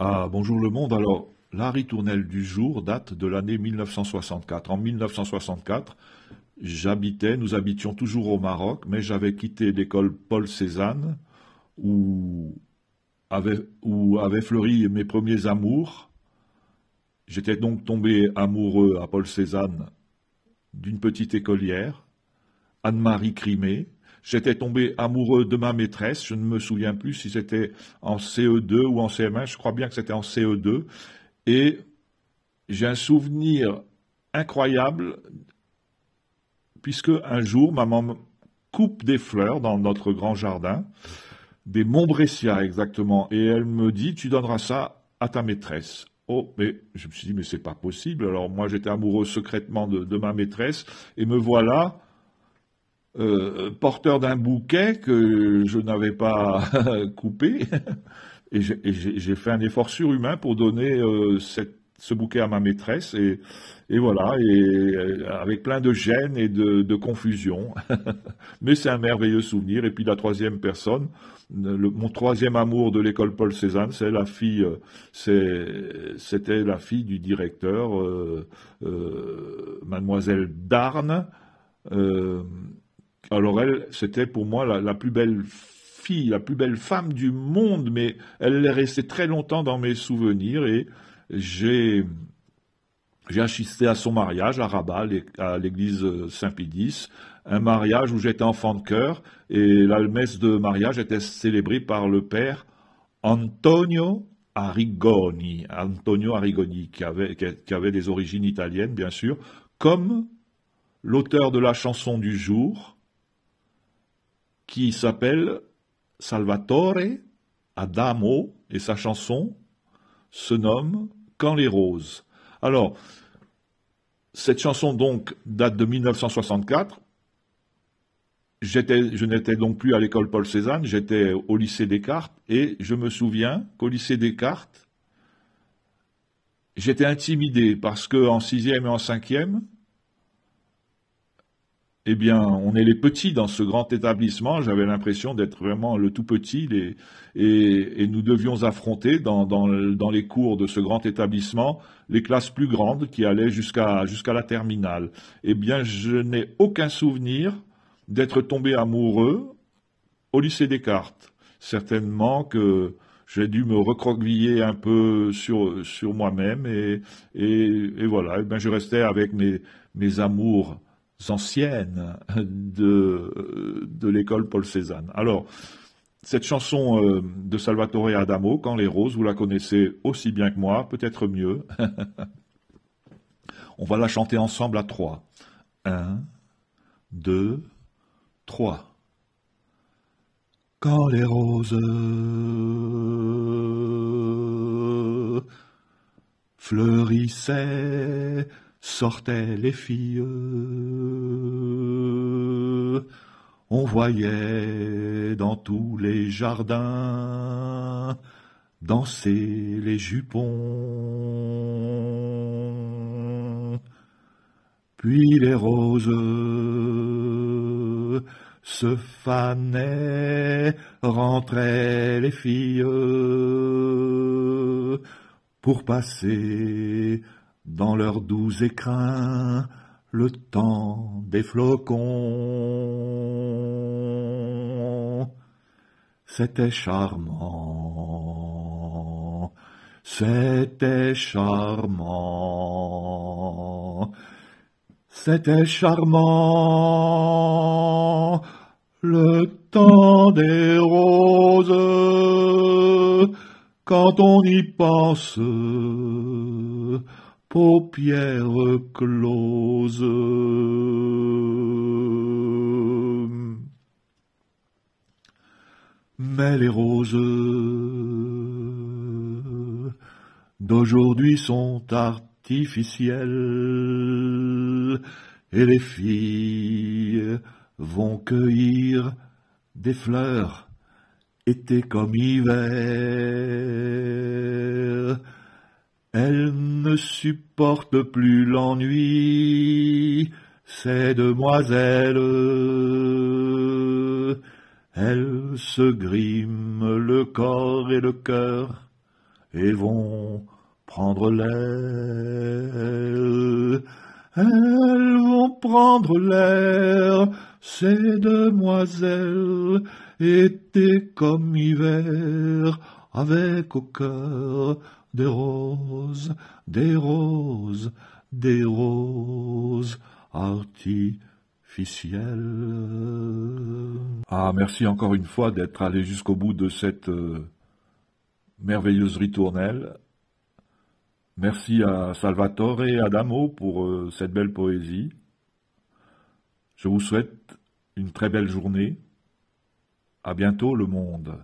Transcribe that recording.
Ah, bonjour le monde. Alors, la ritournelle du jour date de l'année 1964. En 1964, j'habitais, nous habitions toujours au Maroc, mais j'avais quitté l'école Paul Cézanne, où avaient fleuri mes premiers amours. J'étais donc tombé amoureux à Paul Cézanne d'une petite écolière, Anne-Marie Crimée, J'étais tombé amoureux de ma maîtresse. Je ne me souviens plus si c'était en CE2 ou en CM1. Je crois bien que c'était en CE2. Et j'ai un souvenir incroyable puisque un jour, maman coupe des fleurs dans notre grand jardin, des montbressia exactement, et elle me dit, tu donneras ça à ta maîtresse. Oh, mais je me suis dit, mais c'est pas possible. Alors moi, j'étais amoureux secrètement de, ma maîtresse, et me voilà euh, porteur d'un bouquet que je n'avais pas coupé. Et j'ai fait un effort surhumain pour donner euh, ce bouquet à ma maîtresse. Et, voilà, et euh, avec plein de gêne et de, confusion. Mais c'est un merveilleux souvenir. Et puis la troisième personne, mon troisième amour de l'école Paul Cézanne, c'est la fille, c'était la fille du directeur, Mademoiselle Darne. Alors elle, c'était pour moi la, plus belle fille, la plus belle femme du monde, mais elle est restée très longtemps dans mes souvenirs et j'ai assisté à son mariage à Rabat, à l'église Saint-Pédis, un mariage où j'étais enfant de cœur et la messe de mariage était célébrée par le père Antonio Arrigoni, Antonio Arrigoni, qui avait des origines italiennes, bien sûr, comme l'auteur de la chanson du jour, qui s'appelle Salvatore Adamo et sa chanson se nomme Quand les roses. Alors, cette chanson donc date de 1964. je n'étais donc plus à l'école Paul Cézanne, j'étais au lycée Descartes et je me souviens qu'au lycée Descartes, j'étais intimidé parce que en sixième et en cinquième, eh bien, on est les petits dans ce grand établissement. J'avais l'impression d'être vraiment le tout petit et, nous devions affronter dans, les cours de ce grand établissement les classes plus grandes qui allaient jusqu'à la terminale. Eh bien, je n'ai aucun souvenir d'être tombé amoureux au lycée Descartes. Certainement que j'ai dû me recroqueviller un peu sur, moi-même et, voilà, eh je restais avec mes amours anciennes de, de l'école Paul Cézanne. Alors, cette chanson euh, de Salvatore Adamo, Quand les roses, vous la connaissez aussi bien que moi, peut-être mieux. On va la chanter ensemble à trois. Un, deux, trois. Quand les roses fleurissaient sortaient les filles. On voyait dans tous les jardins danser les jupons. Puis les roses se fanaient, rentraient les filles pour passer dans leurs doux écrins le temps des flocons. C'était charmant, c'était charmant, c'était charmant, le temps des roses, quand on y pense paupières closes. Mais les roses d'aujourd'hui sont artificielles et les filles vont cueillir des fleurs, été comme hiver elle ne supporte plus l'ennui, ces demoiselles. Elles se griment le corps et le cœur, et vont prendre l'air. Elles vont prendre l'air, ces demoiselles, été comme hiver, avec au cœur des roses, des roses, des roses artificielles. Ah, merci encore une fois d'être allé jusqu'au bout de cette euh, merveilleuse ritournelle. Merci à Salvatore et Adamo pour euh, cette belle poésie. Je vous souhaite une très belle journée. À bientôt le monde.